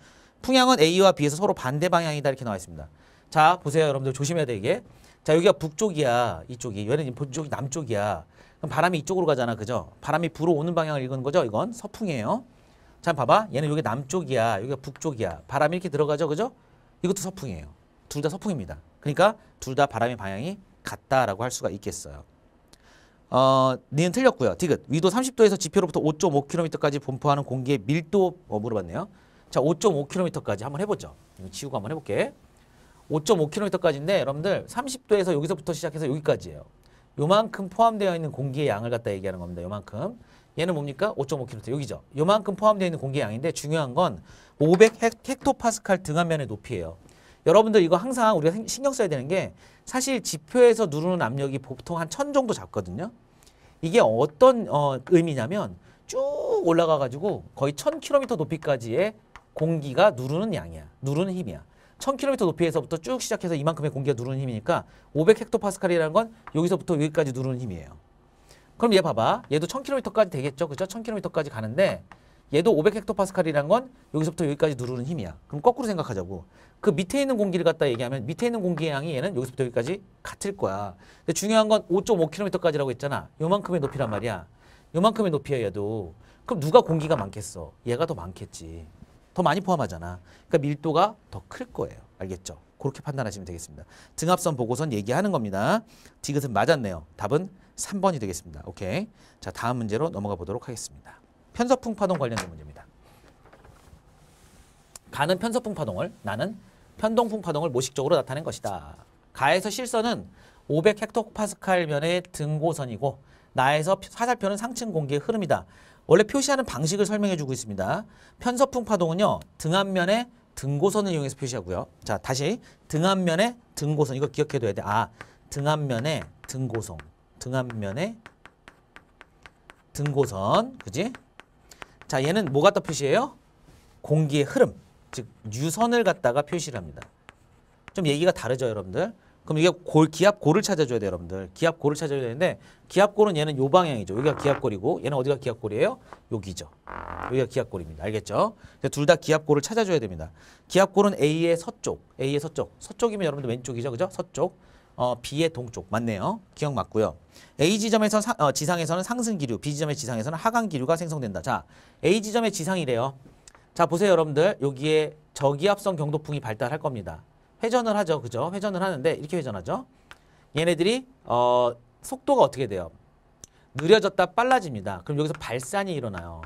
풍향은 A와 B에서 서로 반대 방향이다 이렇게 나와 있습니다. 자, 보세요. 여러분들 조심해야 돼 이게. 자, 여기가 북쪽이야. 이쪽이. 얘는 북쪽이 남쪽이야. 그럼 바람이 이쪽으로 가잖아. 그죠? 바람이 불어오는 방향을 읽은 거죠? 이건 서풍이에요. 자, 봐봐. 얘는 여기 남쪽이야. 여기가 북쪽이야. 바람이 이렇게 들어가죠. 그죠? 이것도 서풍이에요. 둘 다 서풍입니다. 그러니까 둘 다 바람의 방향이 같다라고 할 수가 있겠어요. 어, 니는 틀렸고요. 디귿. 위도 30도에서 지표로부터 5.5km까지 분포하는 공기의 밀도 어, 물어봤네요. 자, 5.5km까지 한번 해보죠. 지우고 한번 해볼게. 5.5km까지인데 여러분들 30도에서 여기서부터 시작해서 여기까지예요. 요만큼 포함되어 있는 공기의 양을 갖다 얘기하는 겁니다. 요만큼. 얘는 뭡니까? 5.5km 여기죠. 요만큼 포함되어 있는 공기 양인데 중요한 건 500헥토파스칼 등한면의 높이예요. 여러분들 이거 항상 우리가 신경 써야 되는 게 사실 지표에서 누르는 압력이 보통 한 천 정도 잡거든요. 이게 어떤 어, 의미냐면 쭉 올라가 가지고 거의 천 킬로미터 높이까지의 공기가 누르는 양이야. 누르는 힘이야. 천 킬로미터 높이에서부터 쭉 시작해서 이만큼의 공기가 누르는 힘이니까 500 헥토파스칼이라는 건 여기서부터 여기까지 누르는 힘이에요. 그럼 얘 봐봐. 얘도 1000km까지 되겠죠. 그죠? 1000km까지 가는데 얘도 5 0 0헥토파스칼이란건 여기서부터 여기까지 누르는 힘이야. 그럼 거꾸로 생각하자고. 그 밑에 있는 공기를 갖다 얘기하면 밑에 있는 공기의 양이 얘는 여기서부터 여기까지 같을 거야. 근데 중요한 건 5.5km까지라고 했잖아. 요만큼의 높이란 말이야. 요만큼의 높이야 얘도. 그럼 누가 공기가 많겠어? 얘가 더 많겠지. 더 많이 포함하잖아. 그러니까 밀도가 더 클 거예요. 알겠죠? 그렇게 판단하시면 되겠습니다. 등합선 보고선 얘기하는 겁니다. 디귿은 맞았네요. 답은 3번이 되겠습니다. 오케이. 자, 다음 문제로 넘어가 보도록 하겠습니다. 편서풍 파동 관련된 문제입니다. 가는 편서풍 파동을 나는 편동풍 파동을 모식적으로 나타낸 것이다. 가에서 실선은 500헥토파스칼 면의 등고선이고 나에서 사살표는 상층 공기의 흐름이다. 원래 표시하는 방식을 설명해주고 있습니다. 편서풍 파동은요. 등한면에 등고선을 이용해서 표시하고요. 자 다시 등한면에 등고선 이거 기억해둬야 돼. 아등한면에 등고선 등한면에 등고선 그지? 자 얘는 뭐가 다 표시해요? 공기의 흐름 즉 유선을 갖다가 표시를 합니다. 좀 얘기가 다르죠 여러분들? 그럼 이게 골, 기압골을 찾아줘야 돼요 여러분들. 기압골을 찾아줘야 되는데 기압골은 얘는 요 방향이죠. 여기가 기압골이고 얘는 어디가 기압골이에요? 여기죠. 여기가 기압골입니다. 알겠죠? 둘 다 기압골을 찾아줘야 됩니다. 기압골은 A의 서쪽, A의 서쪽. 서쪽이면 여러분들 왼쪽이죠. 그죠? 서쪽. 어, B의 동쪽 맞네요. 기억 맞고요. A 지점에서 사, 어, 지상에서는 상승 기류, B 지점의 지상에서는 하강 기류가 생성된다. 자, A 지점의 지상이래요. 자, 보세요, 여러분들. 여기에 저기압성 경도풍이 발달할 겁니다. 회전을 하죠. 그죠? 회전을 하는데 이렇게 회전하죠. 얘네들이 어, 속도가 어떻게 돼요? 느려졌다 빨라집니다. 그럼 여기서 발산이 일어나요.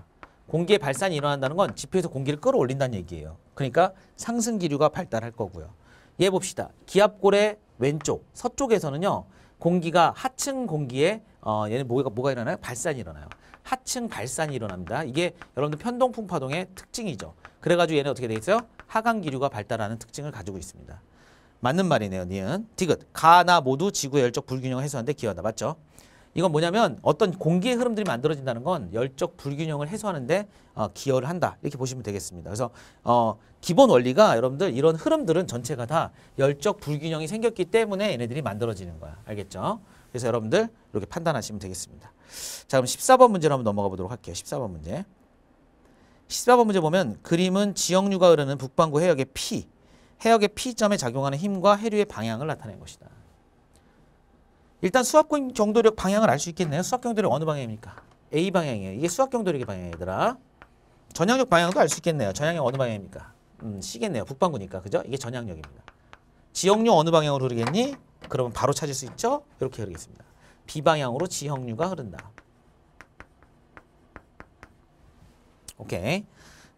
공기의 발산이 일어난다는 건 지표에서 공기를 끌어올린다는 얘기예요. 그러니까 상승 기류가 발달할 거고요. 예 봅시다. 기압골의 왼쪽 서쪽에서는요. 공기가 하층 공기에 어 얘는 뭐가 뭐가 일어나요? 발산이 일어나요. 하층 발산이 일어납니다. 이게 여러분들 편동풍 파동의 특징이죠. 그래가지고 얘는 어떻게 돼 있어요? 하강 기류가 발달하는 특징을 가지고 있습니다. 맞는 말이네요, 니은. 디귿. 가나 모두 지구의 열적 불균형을 해소하는데 기여한다. 맞죠? 이건 뭐냐면 어떤 공기의 흐름들이 만들어진다는 건 열적 불균형을 해소하는데 어, 기여를 한다 이렇게 보시면 되겠습니다. 그래서 어, 기본 원리가 여러분들 이런 흐름들은 전체가 다 열적 불균형이 생겼기 때문에 얘네들이 만들어지는 거야. 알겠죠? 그래서 여러분들 이렇게 판단하시면 되겠습니다. 자 그럼 14번 문제로 한번 넘어가 보도록 할게요. 14번 문제. 14번 문제 보면 그림은 지역류가 흐르는 북반구 해역의 P, 해역의 P점에 작용하는 힘과 해류의 방향을 나타낸 것이다. 일단 수압 경도력 방향을 알 수 있겠네요. 수압 경도력 어느 방향입니까? A 방향이에요. 이게 수압 경도력의 방향이 얘들 전향력 방향도 알 수 있겠네요. 전향력 어느 방향입니까? 음, 시겠네요. 북반구니까. 그죠? 이게 전향력입니다. 지형류 어느 방향으로 흐르겠니? 그러면 바로 찾을 수 있죠? 이렇게 흐르겠습니다. B방향으로 지형류가 흐른다. 오케이.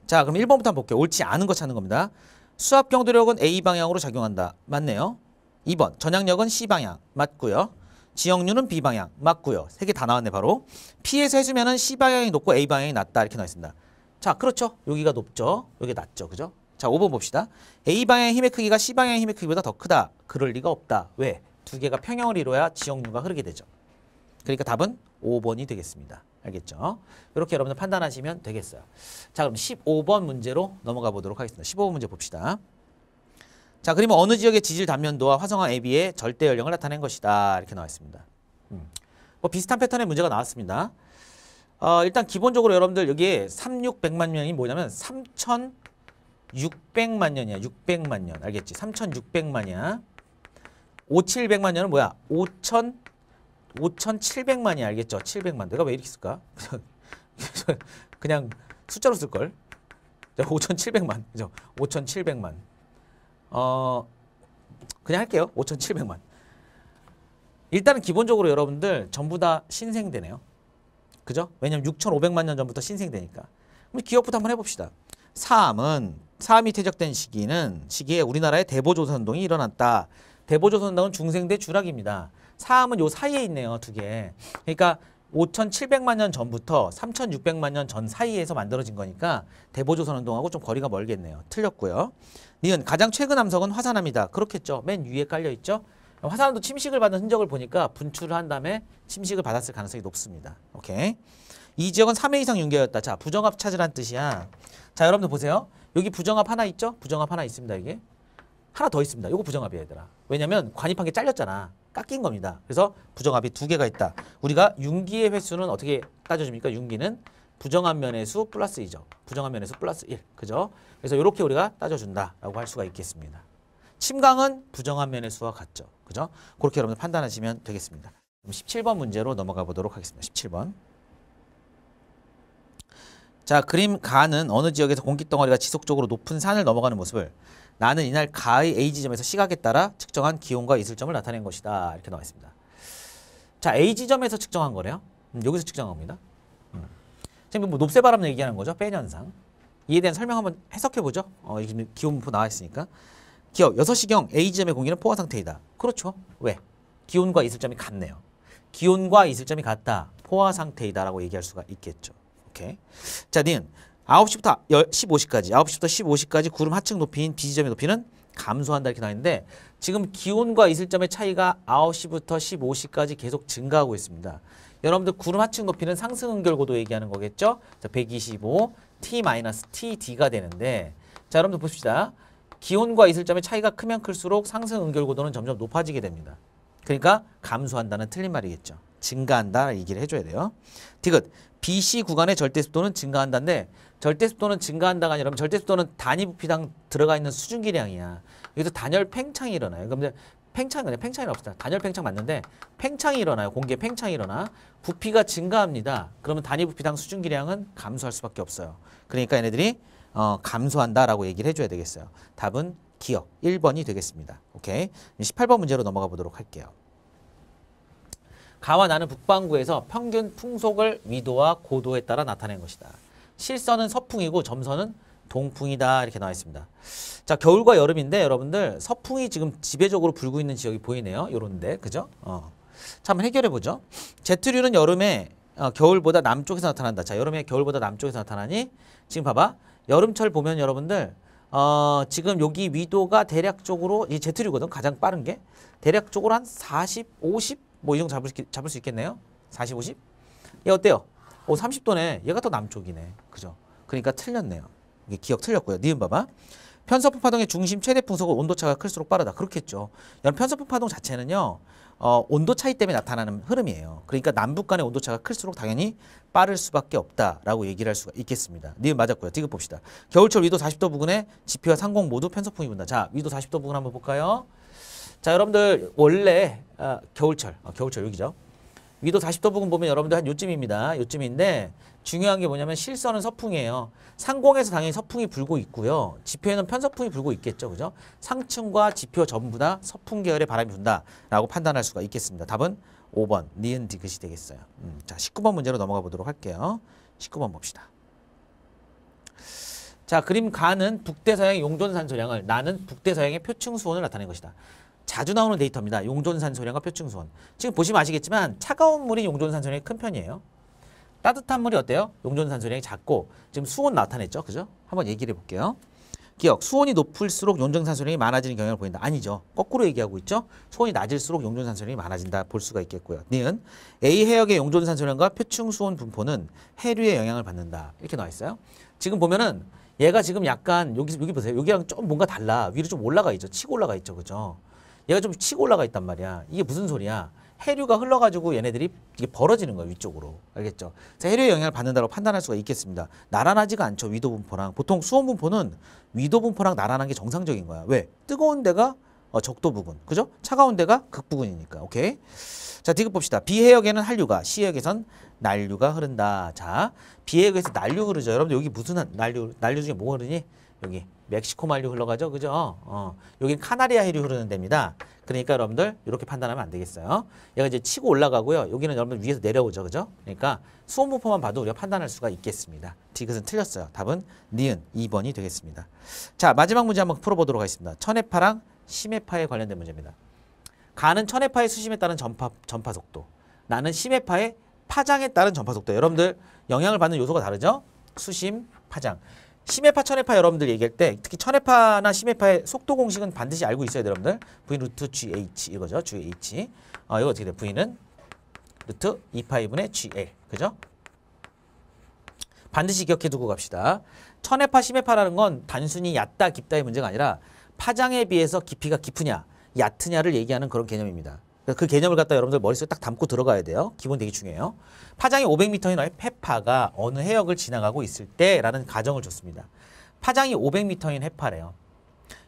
자, 그럼 1번부터 한번 볼게요. 옳지 않은 거 찾는 겁니다. 수압 경도력은 A 방향으로 작용한다. 맞네요. 2번. 전향력은 C 방향. 맞고요. 지역류는 B 방향 맞고요. 세 개 다 나왔네 바로. P에서 해주면은 C 방향이 높고 A 방향이 낮다 이렇게 나와 있습니다. 자 그렇죠. 여기가 높죠. 여기 낮죠. 그죠? 자 5번 봅시다. A 방향의 힘의 크기가 C 방향의 힘의 크기보다 더 크다. 그럴 리가 없다. 왜? 두 개가 평형을 이루어야 지역류가 흐르게 되죠. 그러니까 답은 5번이 되겠습니다. 알겠죠? 이렇게 여러분들 판단하시면 되겠어요. 자 그럼 15번 문제로 넘어가 보도록 하겠습니다. 15번 문제 봅시다. 자, 그러면 어느 지역의 지질 단면도와 화성항 AB의 절대 연령을 나타낸 것이다. 이렇게 나와 있습니다. 음. 뭐 비슷한 패턴의 문제가 나왔습니다. 어, 일단 기본적으로 여러분들 여기에 3600만 년이 뭐냐면 3600만 년이야. 600만 년. 알겠지? 3 6 0 0만이 5700만 년은 뭐야? 5000 5700만이 알겠죠? 700만. 내가 왜 이렇게 쓸까? *laughs* 그냥 숫자로 쓸 걸. 5700만. 그죠? 5700만. 어 그냥 할게요. 5,700만. 일단은 기본적으로 여러분들 전부 다 신생대네요. 그죠? 왜냐면 6,500만 년 전부터 신생대니까. 그럼 기억부터 한번 해봅시다. 사은사이 퇴적된 시기는 시기에 우리나라의 대보조선동이 일어났다. 대보조선동은 중생대 주락입니다. 사암은 요 사이에 있네요. 두 개. 그러니까 5,700만 년 전부터 3,600만 년 전 사이에서 만들어진 거니까 대보조선 운동하고 좀 거리가 멀겠네요. 틀렸고요. 니은 가장 최근 암석은 화산암이다. 그렇겠죠. 맨 위에 깔려있죠. 화산암도 침식을 받은 흔적을 보니까 분출을 한 다음에 침식을 받았을 가능성이 높습니다. 오케이. 이 지역은 3회 이상 융계였다. 자, 부정합 찾으란 뜻이야. 자, 여러분들 보세요. 여기 부정합 하나 있죠? 부정합 하나 있습니다, 이게. 하나 더 있습니다. 이거 부정합이야, 얘들아. 왜냐면 관입한 게 잘렸잖아. 깎인 겁니다. 그래서 부정합이 두 개가 있다. 우리가 융기의 횟수는 어떻게 따져줍니까? 융기는 부정한 면의 수 플러스 이죠 부정한 면의 수 플러스 1. 그죠? 그래서 이렇게 우리가 따져준다라고 할 수가 있겠습니다. 침강은 부정한 면의 수와 같죠. 그죠? 그렇게 여러분 판단하시면 되겠습니다. 그럼 17번 문제로 넘어가 보도록 하겠습니다. 17번. 자, 그림 가는 어느 지역에서 공기 덩어리가 지속적으로 높은 산을 넘어가는 모습을 나는 이날 가의 A 지점에서 시각에 따라 측정한 기온과 이슬점을 나타낸 것이다. 이렇게 나와 있습니다. 자, A 지점에서 측정한 거래요. 음, 여기서 측정합니다 음. 지금 뭐 높새 바람 얘기하는 거죠. 뺀 현상. 이에 대한 설명 한번 해석해 보죠. 어, 기온 분포 나와 있으니까. 기업 6시경 A 지점의 공기는 포화 상태이다. 그렇죠. 왜? 기온과 이슬점이 같네요. 기온과 이슬점이 같다. 포화 상태이다라고 얘기할 수가 있겠죠. 오케이. 자, 니은 9시부터 15시까지 9시부터 15시까지 구름 하층 높이인 비지점의 높이는 감소한다 이렇게 나있는데 와 지금 기온과 이슬점의 차이가 9시부터 15시까지 계속 증가하고 있습니다. 여러분들 구름 하층 높이는 상승 응결고도 얘기하는 거겠죠? 자, 125 T-TD가 되는데 자 여러분들 봅시다. 기온과 이슬점의 차이가 크면 클수록 상승 응결고도는 점점 높아지게 됩니다. 그러니까 감소한다는 틀린 말이겠죠. 증가한다 얘기를 해줘야 돼요. 디귿 BC 구간의 절대 습도는 증가한다인데 절대습도는 증가한다가 아니라 절대습도는 단위 부피당 들어가 있는 수증기량이야. 여기서 단열 팽창이 일어나요. 그럼 팽창이 아니라 팽창이 없다. 단열 팽창 맞는데 팽창이 일어나요. 공기에 팽창이 일어나. 부피가 증가합니다. 그러면 단위 부피당 수증기량은 감소할 수밖에 없어요. 그러니까 얘네들이 어, 감소한다라고 얘기를 해줘야 되겠어요. 답은 기억 1번이 되겠습니다. 오케이. 18번 문제로 넘어가 보도록 할게요. 가와 나는 북반구에서 평균 풍속을 위도와 고도에 따라 나타낸 것이다. 실선은 서풍이고 점선은 동풍이다 이렇게 나와 있습니다. 자 겨울과 여름인데 여러분들 서풍이 지금 지배적으로 불고 있는 지역이 보이네요. 요런데 그죠? 어. 자 한번 해결해 보죠. 제트류는 여름에 어, 겨울보다 남쪽에서 나타난다. 자 여름에 겨울보다 남쪽에서 나타나니 지금 봐봐 여름철 보면 여러분들 어, 지금 여기 위도가 대략적으로 이 제트류거든 가장 빠른 게 대략적으로 한 40, 50뭐 이 정도 잡을, 잡을 수 있겠네요. 40, 50? 얘 어때요? 어, 30도네. 얘가 더 남쪽이네. 그죠? 그러니까 틀렸네요. 이게 기억 틀렸고요. 니은 봐봐. 편서풍 파동의 중심 최대 풍속은 온도차가 클수록 빠르다. 그렇겠죠. 이런 편서풍 파동 자체는요. 어, 온도 차이 때문에 나타나는 흐름이에요. 그러니까 남북 간의 온도차가 클수록 당연히 빠를 수밖에 없다라고 얘기를 할 수가 있겠습니다. 니은 맞았고요. 디귿 봅시다. 겨울철 위도 40도 부근에 지피와 상공 모두 편서풍이 분다. 자, 위도 40도 부근 한번 볼까요? 자, 여러분들 원래 어, 겨울철, 어, 겨울철 여기죠. 위도 40도부근 보면 여러분들 한 요쯤입니다. 요쯤인데 중요한 게 뭐냐면 실선은 서풍이에요. 상공에서 당연히 서풍이 불고 있고요. 지표에는 편서풍이 불고 있겠죠. 그죠? 상층과 지표 전부 다 서풍 계열의 바람이 분다라고 판단할 수가 있겠습니다. 답은 5번 니은 디귿이 되겠어요. 음, 자 19번 문제로 넘어가 보도록 할게요. 19번 봅시다. 자 그림 가는 북대서양의 용존산 소량을 나는 북대서양의 표층수온을 나타낸 것이다. 자주 나오는 데이터입니다. 용존산소량과 표층수온. 지금 보시면 아시겠지만 차가운 물이 용존산소량이 큰 편이에요. 따뜻한 물이 어때요? 용존산소량이 작고 지금 수온 나타냈죠. 그죠? 한번 얘기를 해볼게요. 기억, 수온이 높을수록 용존산소량이 많아지는 경향을 보인다. 아니죠. 거꾸로 얘기하고 있죠. 수온이 낮을수록 용존산소량이 많아진다. 볼 수가 있겠고요. 니은 A 해역의 용존산소량과 표층수온 분포는 해류의 영향을 받는다. 이렇게 나와 있어요. 지금 보면은 얘가 지금 약간 여기 여기 보세요. 여기랑 좀 뭔가 달라. 위로 좀 올라가 있죠. 치고 올라가 있죠. 그죠? 얘가 좀 치고 올라가 있단 말이야. 이게 무슨 소리야? 해류가 흘러가지고 얘네들이 이게 벌어지는 거예요 위쪽으로 알겠죠? 그래서 해류의 영향을 받는다고 판단할 수가 있겠습니다. 나란하지가 않죠 위도 분포랑 보통 수온 분포는 위도 분포랑 나란한 게 정상적인 거야. 왜? 뜨거운 데가 어, 적도 부근, 그죠? 차가운 데가 극부근이니까. 오케이. 자, 디귿 봅시다. B 해역에는 한류가, C 해역에선 난류가 흐른다. 자, B 해역에서 난류 흐르죠. 여러분들 여기 무슨 난류? 난류 중에 뭐가 흐르니? 여기 멕시코만류 흘러가죠. 그죠? 어. 여긴 카나리아 해류 흐르는 데입니다. 그러니까 여러분들 이렇게 판단하면 안 되겠어요. 얘가 이제 치고 올라가고요. 여기는 여러분 위에서 내려오죠. 그죠? 그러니까 수온분포만 봐도 우리가 판단할 수가 있겠습니다. 디귿은 틀렸어요. 답은 니은 2번이 되겠습니다. 자, 마지막 문제 한번 풀어보도록 하겠습니다. 천해파랑 심해파에 관련된 문제입니다. 가는 천해파의 수심에 따른 전파, 전파 속도. 나는 심해파의 파장에 따른 전파 속도. 여러분들 영향을 받는 요소가 다르죠? 수심, 파장. 심해파, 천해파 여러분들 얘기할 때 특히 천해파나 심해파의 속도 공식은 반드시 알고 있어야 돼요, 여러분들. V 루트 GH 이거죠. GH. 어, 이거 어떻게 돼? V는 루트 2파이분의 GL. 그죠? 반드시 기억해 두고 갑시다. 천해파, 심해파라는 건 단순히 얕다, 깊다의 문제가 아니라 파장에 비해서 깊이가 깊으냐, 얕으냐를 얘기하는 그런 개념입니다. 그러니까 그 개념을 갖다 여러분들 머릿속에 딱 담고 들어가야 돼요. 기본 되게 중요해요. 파장이 500m인 어의 해파가 어느 해역을 지나가고 있을 때라는 가정을 줬습니다. 파장이 500m인 해파래요.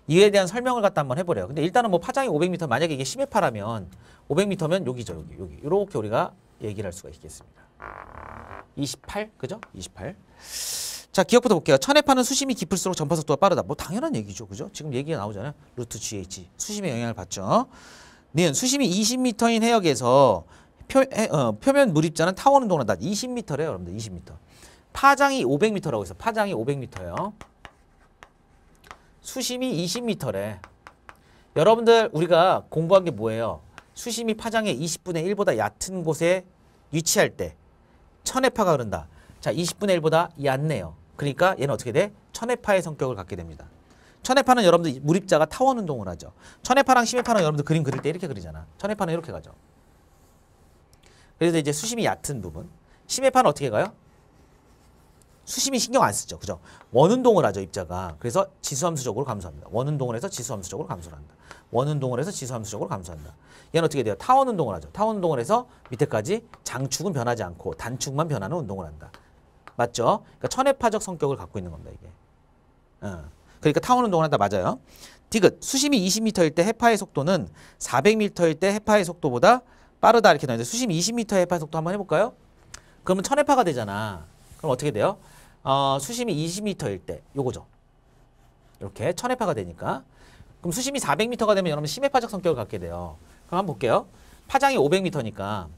이에 대한 설명을 갖다 한번 해보래요. 근데 일단은 뭐 파장이 500m 만약에 이게 심해파라면 500m면 여기죠. 여기 여기 이렇게 우리가 얘기를 할 수가 있겠습니다. 28 그죠? 28. 자 기억부터 볼게요. 천해파는 수심이 깊을수록 전파 속도가 빠르다. 뭐 당연한 얘기죠. 그죠? 지금 얘기가 나오잖아요. 루트 GH 수심의 영향을 받죠. 는 네, 수심이 20m인 해역에서 표, 해, 어, 표면 물입자는 타오는 동안다 20m래요, 여러분들. 20m. 파장이 500m라고 해서 파장이 500m예요. 수심이 20m래. 여러분들 우리가 공부한 게 뭐예요? 수심이 파장의 20분의 1보다 얕은 곳에 위치할 때 천해파가 흐른다. 자, 20분의 1보다 얕네요. 그러니까 얘는 어떻게 돼? 천해파의 성격을 갖게 됩니다. 천해파는 여러분들 무립자가 타원 운동을 하죠. 천해파랑 심해파랑 여러분들 그림 그릴 때 이렇게 그리잖아. 천해파는 이렇게 가죠. 그래서 이제 수심이 얕은 부분. 심해파는 어떻게 가요? 수심이 신경 안 쓰죠. 그죠? 원운동을 하죠, 입자가. 그래서 지수함수적으로 감소합니다. 원운동을 해서 지수함수적으로 감소를 한다. 원운동을 해서 지수함수적으로 감소한다. 얘는 어떻게 돼요? 타원운동을 하죠. 타원운동을 해서 밑에까지 장축은 변하지 않고 단축만 변하는 운동을 한다. 맞죠? 그러니까 천해파적 성격을 갖고 있는 겁니다, 이게. 어. 그러니까 타오는 동안 한다 맞아요. 디귿 수심이 20m일 때 해파의 속도는 400m일 때 해파의 속도보다 빠르다 이렇게 나오는데 수심 20m 해파 속도 한번 해볼까요? 그러면 천해파가 되잖아. 그럼 어떻게 돼요? 어, 수심이 20m일 때 요거죠. 이렇게 천해파가 되니까. 그럼 수심이 400m가 되면 여러분 심해파적 성격을 갖게 돼요. 그럼 한번 볼게요. 파장이 500m니까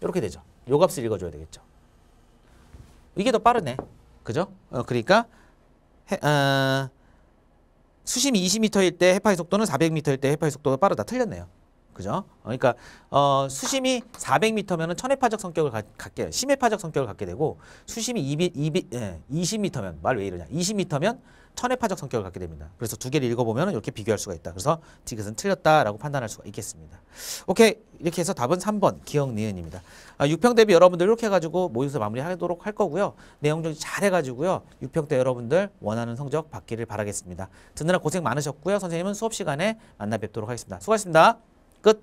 이렇게 되죠. 요 값을 읽어줘야 되겠죠. 이게 더 빠르네. 그죠? 어, 그러니까 해, 어, 수심이 20m일 때 해파의 속도는 400m일 때 해파의 속도가 빠르다. 틀렸네요. 그죠? 어, 그러니까 어, 수심이 4 0 0 m 면 천해파적 성격을 가, 갖게 심해파적 성격을 갖게 되고 수심이 2 0 2 0 예, 20m면 말 왜 이러냐? 20m면 천해파적 성격을 갖게 됩니다. 그래서 두 개를 읽어보면 이렇게 비교할 수가 있다. 그래서 디귿은 틀렸다라고 판단할 수가 있겠습니다. 오케이 이렇게 해서 답은 3번 기억니은입니다. 아, 6평 대비 여러분들 이렇게 해가지고 모의고사 마무리하도록 할 거고요. 내용 좀잘 해가지고요. 6평 때 여러분들 원하는 성적 받기를 바라겠습니다. 듣느라 고생 많으셨고요. 선생님은 수업 시간에 만나 뵙도록 하겠습니다. 수고하셨습니다. cứ